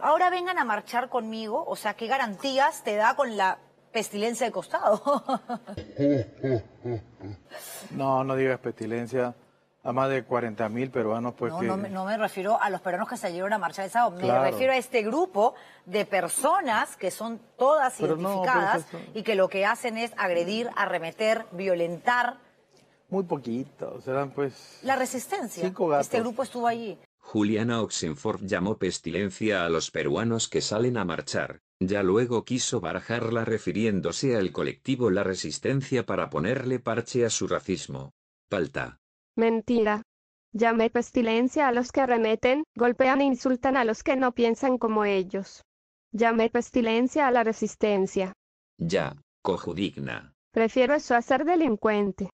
ahora vengan a marchar conmigo, o sea, ¿qué garantías te da con la pestilencia de costado? no, no digas pestilencia. A más de 40 mil peruanos, pues. No, no, me, refiero a los peruanos que salieron a marchar el sábado, me refiero a este grupo de personas que son todas identificadas y que lo que hacen es agredir, arremeter, violentar. Muy poquito, serán pues. La resistencia. Este grupo estuvo allí. Juliana Oxenford llamó pestilencia a los peruanos que salen a marchar, ya luego quiso barajarla refiriéndose al colectivo La Resistencia para ponerle parche a su racismo. Falta. Mentira. Llamé pestilencia a los que arremeten, golpean e insultan a los que no piensan como ellos. Llamé pestilencia a la resistencia. Ya, cojudigna. Prefiero eso a ser delincuente.